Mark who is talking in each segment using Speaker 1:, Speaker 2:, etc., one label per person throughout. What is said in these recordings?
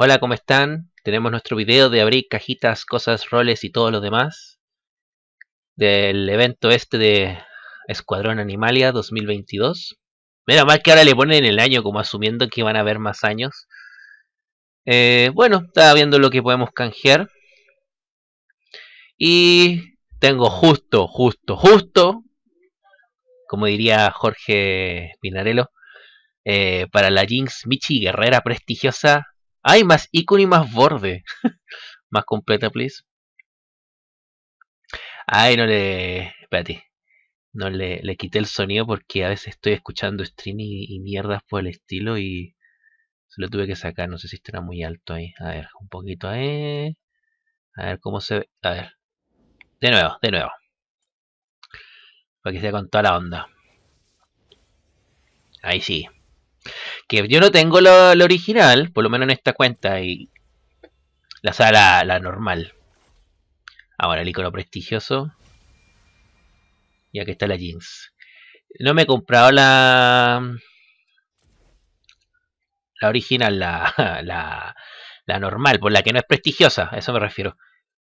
Speaker 1: Hola, ¿cómo están? Tenemos nuestro video de abrir cajitas, cosas, roles y todo lo demás del evento este de Escuadrón Animalia 2022. Menos mal que ahora le ponen el año como asumiendo que van a haber más años. Eh, bueno, estaba viendo lo que podemos canjear. Y tengo justo, justo, justo, como diría Jorge Pinarello, eh, para la Jinx Michi Guerrera Prestigiosa ¡Ay! Más icono y más borde. más completa, please. Ay, no le... Espérate. No le, quité el sonido porque a veces estoy escuchando stream y, mierdas por el estilo y se lo tuve que sacar. No sé si estará muy alto ahí. A ver, un poquito ahí. A ver cómo se ve. A ver. De nuevo, de nuevo. Para que sea con toda la onda. Ahí sí que yo no tengo la original, por lo menos en esta cuenta, y la sala la normal. Ahora el icono prestigioso. Y aquí está la jeans. No me he comprado la... La original, la, la, la normal, por la que no es prestigiosa, a eso me refiero.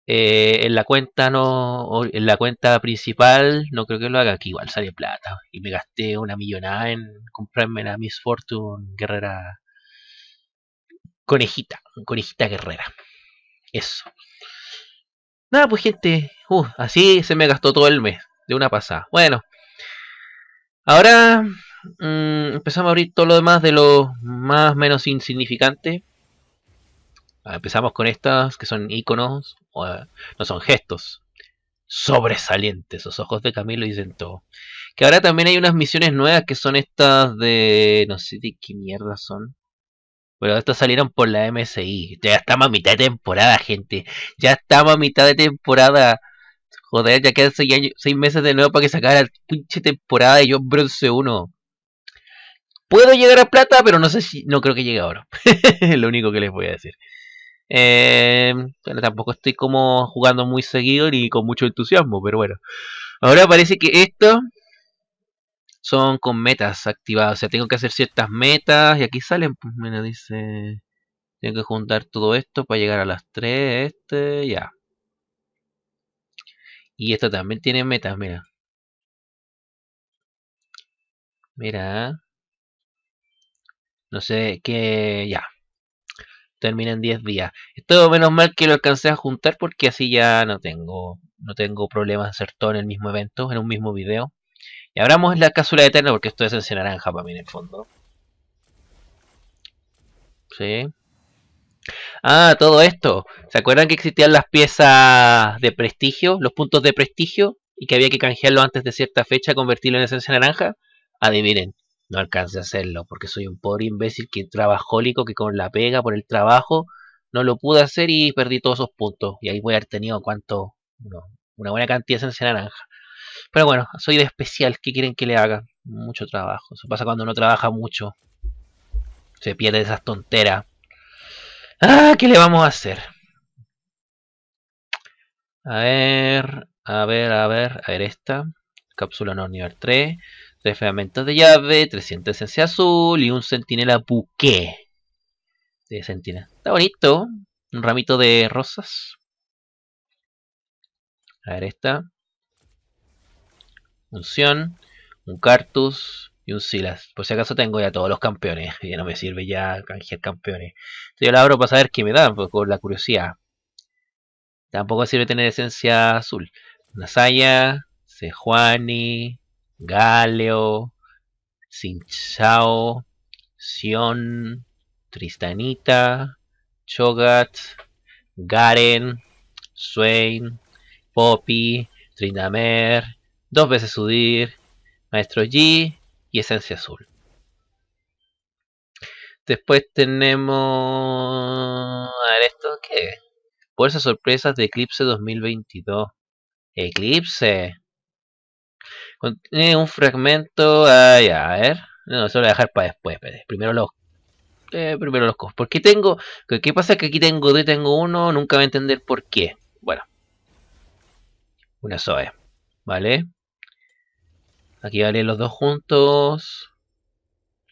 Speaker 1: Eh, en la cuenta no en la cuenta principal no creo que lo haga aquí igual sale plata y me gasté una millonada en comprarme la Miss Fortune guerrera conejita conejita guerrera eso nada pues gente uh, así se me gastó todo el mes de una pasada bueno ahora mm, empezamos a abrir todo lo demás de lo más menos insignificante Ah, empezamos con estas que son iconos, eh, no son gestos. Sobresalientes, los ojos de Camilo dicen todo. Que ahora también hay unas misiones nuevas que son estas de. No sé de qué mierda son. Pero estas salieron por la MSI. Ya estamos a mitad de temporada, gente. Ya estamos a mitad de temporada. Joder, ya quedan seis meses de nuevo para que se acabe la pinche temporada de yo Bronze 1. Puedo llegar a plata, pero no sé si. No creo que llegue ahora. es lo único que les voy a decir. Eh, bueno, tampoco estoy como jugando muy seguido ni con mucho entusiasmo, pero bueno. Ahora parece que esto son con metas activadas. O sea, tengo que hacer ciertas metas y aquí salen, pues mira, dice... Tengo que juntar todo esto para llegar a las 3, este, ya. Y esto también tiene metas, mira. Mira. No sé qué, ya termina en 10 días. Esto menos mal que lo alcancé a juntar porque así ya no tengo, no tengo problemas de hacer todo en el mismo evento, en un mismo video. Y abramos la cápsula eterna porque esto es esencia naranja para mí en el fondo. Sí. Ah, todo esto. ¿Se acuerdan que existían las piezas de prestigio, los puntos de prestigio? Y que había que canjearlo antes de cierta fecha, convertirlo en esencia naranja. Adivinen, no alcancé a hacerlo porque soy un pobre imbécil que trabajólico que con la pega por el trabajo no lo pude hacer y perdí todos esos puntos. Y ahí voy a haber tenido cuánto, una buena cantidad de esencia naranja. Pero bueno, soy de especial, ¿qué quieren que le haga? Mucho trabajo. Eso pasa cuando no trabaja mucho. Se pierde esas tonteras. Ah, ¿qué le vamos a hacer? A ver, a ver, a ver, a ver esta. Cápsula no nivel 3. 3 fragmentos de llave, 300 esencia azul y un centinela buque de centinela. Está bonito. Un ramito de rosas. A ver esta. Un Sion, un Cartus y un Silas. Por si acaso tengo ya todos los campeones. Ya no me sirve ya canjear campeones. Entonces yo la abro para saber qué me dan, por pues, la curiosidad. Tampoco sirve tener esencia azul. Nasaya, Sejuani, Galeo, Sinchao, Sion, Tristanita, Chogat, Garen, Swain, Poppy, Trindamer, dos veces Sudir, Maestro G y Esencia Azul. Después tenemos... A ver, ¿esto qué? Fuerzas sorpresas de Eclipse 2022. Eclipse un fragmento. a ver. No, eso lo voy a dejar para después. Primero los. Eh, primero los cos. porque tengo.? ¿Qué pasa que aquí tengo dos y tengo uno? Nunca voy a entender por qué. Bueno. Una soe. ¿Vale? Aquí vale los dos juntos.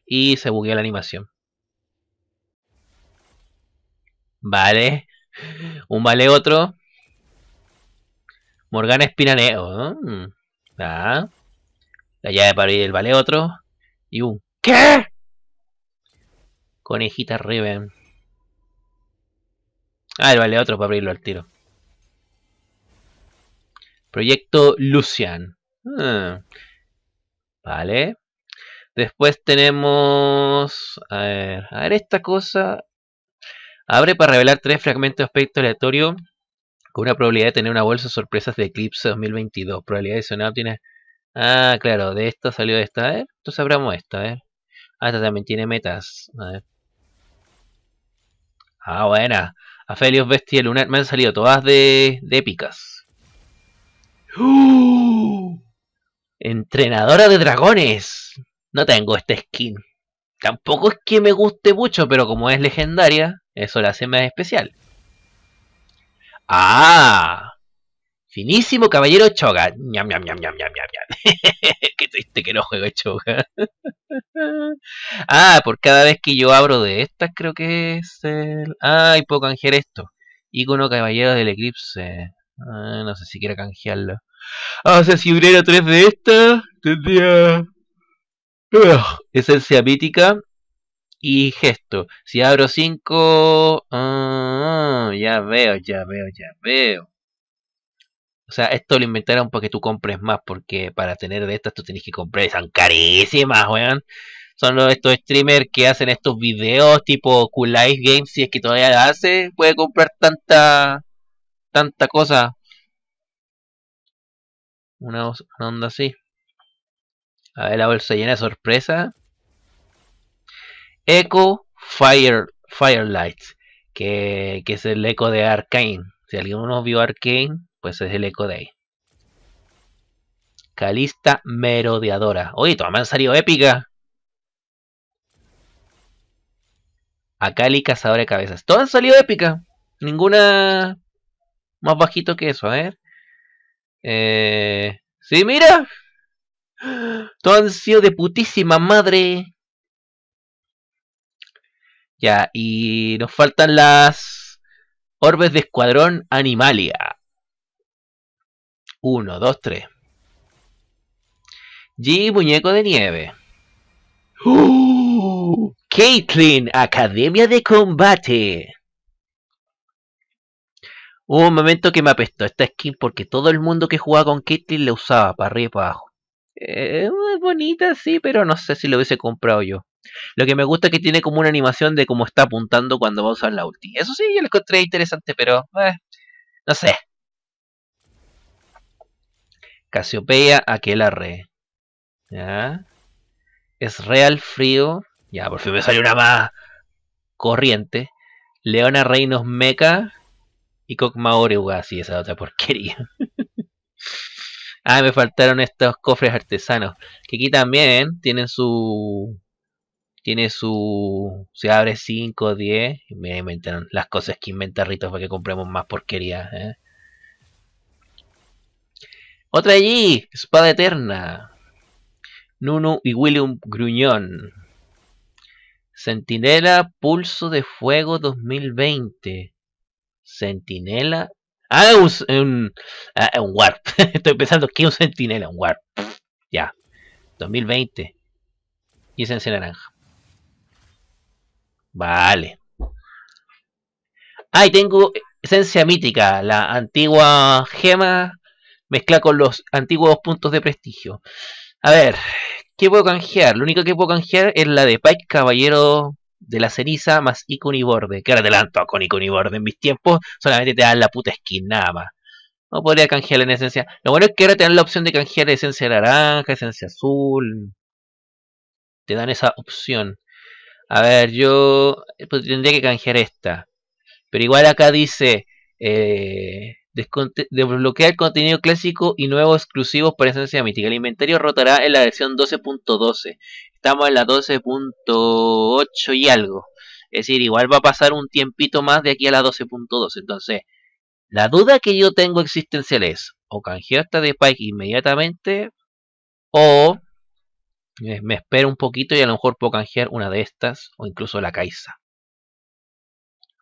Speaker 1: Y se buguea la animación. Vale. Un vale otro. Morgana Espinaneo. Ah. Allá para abrir el vale otro. Y un ¿Qué? Conejita Riven. Ah, el vale otro para abrirlo al tiro. Proyecto Lucian. Ah. Vale. Después tenemos... A ver, a ver esta cosa. Abre para revelar tres fragmentos de aspecto aleatorio con una probabilidad de tener una bolsa de sorpresas de Eclipse 2022. Probabilidad de sonado tiene Ah, claro, de esto salió esta. A ver, entonces abramos esta, a ver. Ah, esta también tiene metas. A ver. Ah, buena. Aphelios, Bestia, Lunar. Me han salido todas de, épicas. ¡Oh! Entrenadora de dragones. No tengo esta skin. Tampoco es que me guste mucho, pero como es legendaria, eso la hace más especial. ¡Ah! Finísimo caballero Choga. Qué triste que no juego Choga. ah, por cada vez que yo abro de estas, creo que es el. Ah, y puedo canjear esto. Icono caballero del eclipse. Ah, no sé si quiero canjearlo. Ah, o sea, si hubiera tres de estas, tendría. esencia mítica y gesto. Si abro Cinco... Ah, ya veo, ya veo, ya veo. O sea, esto lo inventaron para que tú compres más, porque para tener de estas tú tienes que comprar, son carísimas, weón. Son los, estos streamers que hacen estos videos tipo Cool Life Games, si es que todavía hace, puede comprar tanta, tanta cosa. Una, onda así. A ver, la bolsa llena de sorpresa. Echo Fire, Firelight, que, es el eco de Arkane. Si alguien nos vio Arkane, pues es el eco de ahí. Calista Merodeadora. Oye, todas me han salido épicas. Akali Cazadora de Cabezas. Todas han salido épica. Ninguna más bajito que eso, a ver. Eh, sí, mira. Todas han sido de putísima madre. Ya, y nos faltan las orbes de escuadrón Animalia. 1, 2, 3. G, muñeco de nieve. ¡Oh! Caitlin, Academia de Combate. Hubo un momento que me apestó esta skin porque todo el mundo que jugaba con Caitlyn la usaba para arriba y para abajo. es eh, bonita, sí, pero no sé si lo hubiese comprado yo. Lo que me gusta es que tiene como una animación de cómo está apuntando cuando va a usar la ulti. Eso sí, yo lo encontré interesante, pero eh, no sé. Casiopeia Aquelarre. ¿Ya? Es real frío. Ya, por fin me sale una más corriente. Leona Reinos Meca y Kokma Oreuga. Sí, esa otra porquería. ah, me faltaron estos cofres artesanos. Que aquí también tienen su. Tiene su. Se abre 5, 10. Me inventaron las cosas que inventa Ritos para que compremos más porquería. ¿eh? Otra allí, Espada Eterna. Nunu y William Gruñón. Sentinela Pulso de Fuego 2020. Sentinela. Ah, un, un, ah, un Warp. Estoy pensando que es un Sentinela, un Warp. Ya. 2020. Y esencia naranja. Vale. Ah, tengo esencia mítica, la antigua gema mezcla con los antiguos puntos de prestigio. A ver, ¿qué puedo canjear? Lo único que puedo canjear es la de Pike Caballero de la Ceniza más Icon y Borde. Que ahora adelanto con Icon y Borde. En mis tiempos solamente te dan la puta skin, nada más. No podría canjear en esencia. Lo bueno es que ahora te dan la opción de canjear esencia naranja, esencia azul. Te dan esa opción. A ver, yo eh, pues, tendría que canjear esta. Pero igual acá dice... Eh, Desbloquear contenido clásico y nuevo exclusivos para esencia mítica. El inventario rotará en la versión 12.12. Estamos en la 12.8 y algo. Es decir, igual va a pasar un tiempito más de aquí a la 12.12 Entonces, la duda que yo tengo existencial es, o canjeo esta de Spike inmediatamente, o me espero un poquito y a lo mejor puedo canjear una de estas, o incluso la Kaisa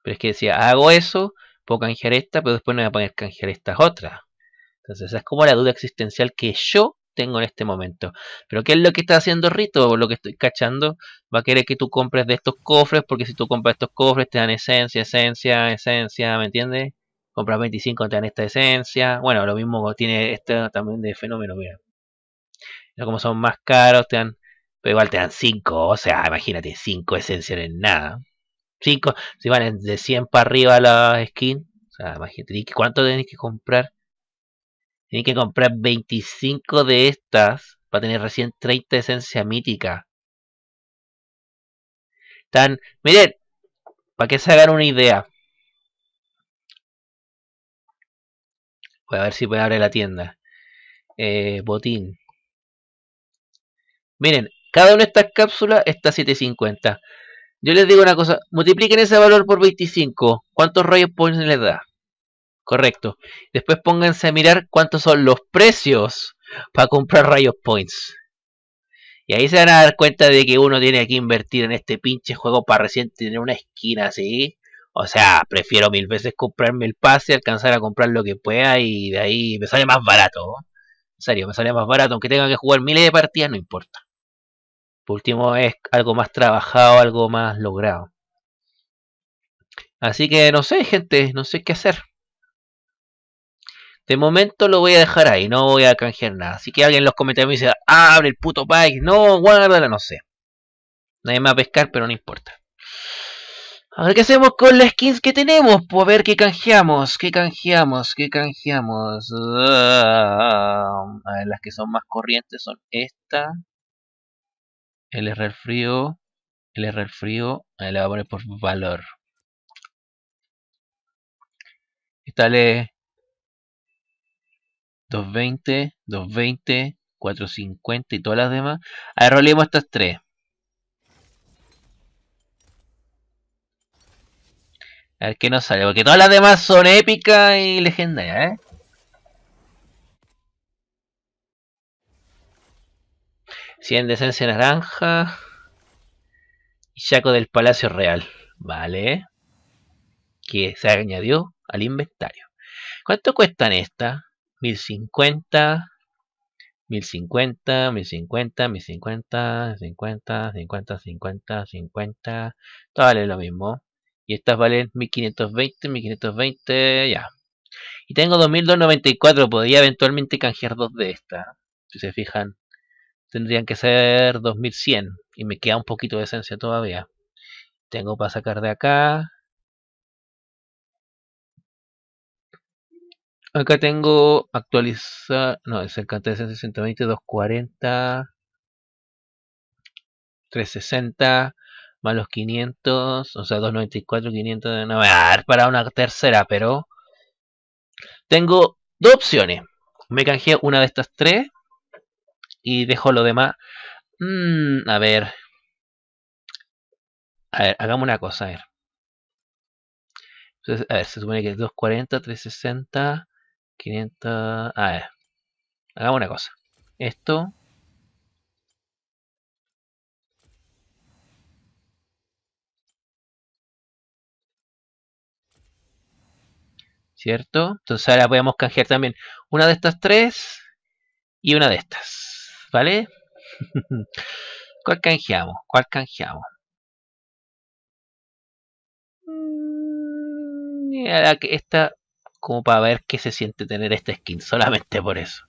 Speaker 1: Pero es que si hago eso, puedo canjear esta, pero después no voy a poder canjear estas otras. Entonces es como la duda existencial que yo tengo en este momento. Pero ¿qué es lo que está haciendo Rito? lo que estoy cachando, va a querer que tú compres de estos cofres, porque si tú compras estos cofres te dan esencia, esencia, esencia, ¿me entiendes? Compras 25 te dan esta esencia. Bueno, lo mismo tiene este también de fenómeno, mira. como son más caros, te dan... Pero igual te dan 5, o sea, imagínate, 5 esencias en nada si van de 100 para arriba la skin o sea, ¿cuánto tenéis que comprar? Tenéis que comprar 25 de estas para tener recién 30 esencia mítica. Tan, miren, para que se hagan una idea. Voy a ver si puedo abrir la tienda. Eh, botín. Miren, cada una de estas cápsulas está 750. Yo les digo una cosa, multipliquen ese valor por 25. ¿Cuántos rayos points les da? Correcto. Después pónganse a mirar cuántos son los precios para comprar rayos points. Y ahí se van a dar cuenta de que uno tiene que invertir en este pinche juego para recién tener una esquina así. O sea, prefiero mil veces comprarme el pase, alcanzar a comprar lo que pueda y de ahí me sale más barato. En serio, me sale más barato. Aunque tenga que jugar miles de partidas, no importa. Por último, es algo más trabajado, algo más logrado. Así que no sé, gente, no sé qué hacer. De momento lo voy a dejar ahí, no voy a canjear nada. Así que alguien los comentarios me dice, abre el puto pack, no, guárdala, no sé. Nadie me va a pescar, pero no importa. A ver qué hacemos con las skins que tenemos. Pues a ver qué canjeamos, qué canjeamos, qué canjeamos. Ah, a ver, las que son más corrientes son estas el error frío, el error frío, ahí le voy a poner por valor. Instale 220, 220, 450 y todas las demás. Ahí roleemos estas tres. A ver qué nos sale, porque todas las demás son épicas y legendarias, ¿eh? 100 de esencia naranja. Y saco del Palacio Real. Vale. Que se añadió al inventario. ¿Cuánto cuestan estas? 1050. 1050, 1050, 1050, 50, 50, 50, 50. Todo vale lo mismo. Y estas valen 1520, 1520, ya. Y tengo 2294, podría eventualmente canjear dos de estas. Si se fijan, tendrían que ser 2100 y me queda un poquito de esencia todavía. Tengo para sacar de acá. Acá tengo actualizar, no, es el cante de 240, 360 más los 500, o sea, 294, 500, no para una tercera, pero tengo dos opciones. Me canjeo una de estas tres y dejo lo demás. Mm, a ver. A ver, hagamos una cosa, a ver. a ver, se supone que es 240, 360, 500... A ver. Hagamos una cosa. Esto... ¿Cierto? Entonces ahora podemos canjear también una de estas tres y una de estas. ¿Vale? ¿Cuál canjeamos? ¿Cuál canjeamos? Mm, esta, como para ver qué se siente tener esta skin, solamente por eso.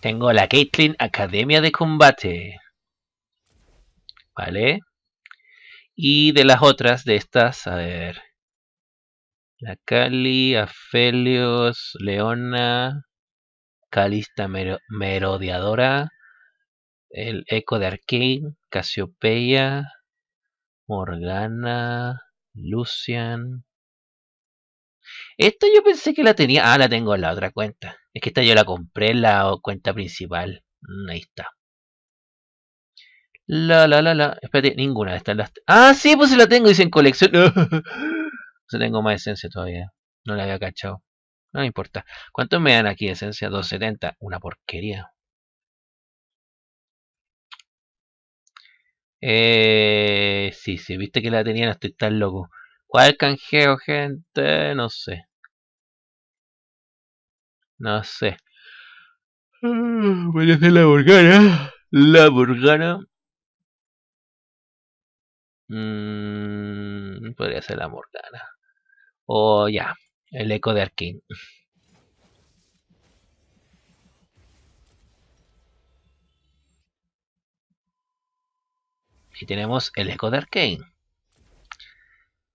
Speaker 1: Tengo la Caitlyn Academia de Combate. ¿Vale? Y de las otras, de estas, a ver. La Cali, Afelios, Leona, Calista Merodeadora, el Eco de Arcane, Casiopeia, Morgana, Lucian. Esta yo pensé que la tenía. Ah, la tengo en la otra cuenta. Es que esta yo la compré en la cuenta principal. Mm, ahí está. La, la, la, la. Espérate, ninguna de estas. Ah, sí, pues si la tengo, dice en colección. O tengo más esencia todavía. No la había cachado. No me importa. ¿Cuánto me dan aquí de esencia? 270. Una porquería. Eh, sí, sí, viste que la tenían no estoy tan loco. ¿Cuál canjeo, gente? No sé. No sé. Podría voy a la burgana. La burgana. Mm, podría ser la morgana. O oh, ya, el eco de Arkane. Y tenemos el eco de Arkane.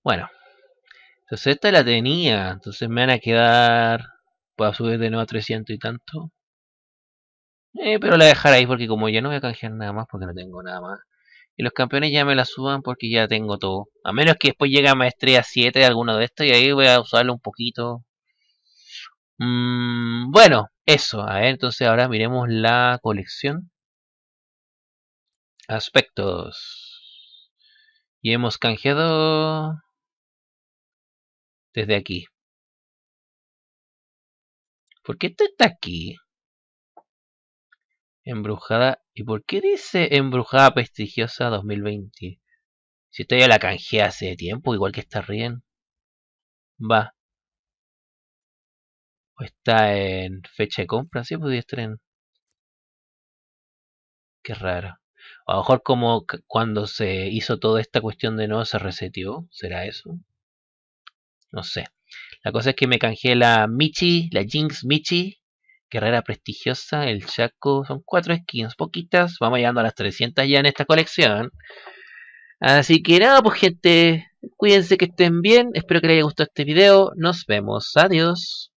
Speaker 1: Bueno. Entonces esta la tenía. Entonces me van a quedar... Puedo subir de nuevo a 300 y tanto. Eh, pero la dejaré ahí porque como ya no voy a canjear nada más porque no tengo nada más los campeones ya me la suban porque ya tengo todo. A menos que después llegue a maestría 7 alguno de estos y ahí voy a usarlo un poquito. Mm, bueno, eso. A ver, entonces ahora miremos la colección. Aspectos. Y hemos canjeado desde aquí. ¿Por qué esto está aquí? Embrujada. ¿Y por qué dice Embrujada Prestigiosa 2020? Si todavía ya la canjeé hace tiempo, igual que está Rien Va. O está en fecha de compra, sí, podría estar en... Qué raro. a lo mejor como cuando se hizo toda esta cuestión de no se reseteó. ¿Será eso? No sé. La cosa es que me canjeé la Michi, la Jinx Michi, Carrera prestigiosa, el Chaco. Son cuatro skins, poquitas. Vamos llegando a las 300 ya en esta colección. Así que nada, pues gente, cuídense que estén bien. Espero que les haya gustado este video. Nos vemos. Adiós.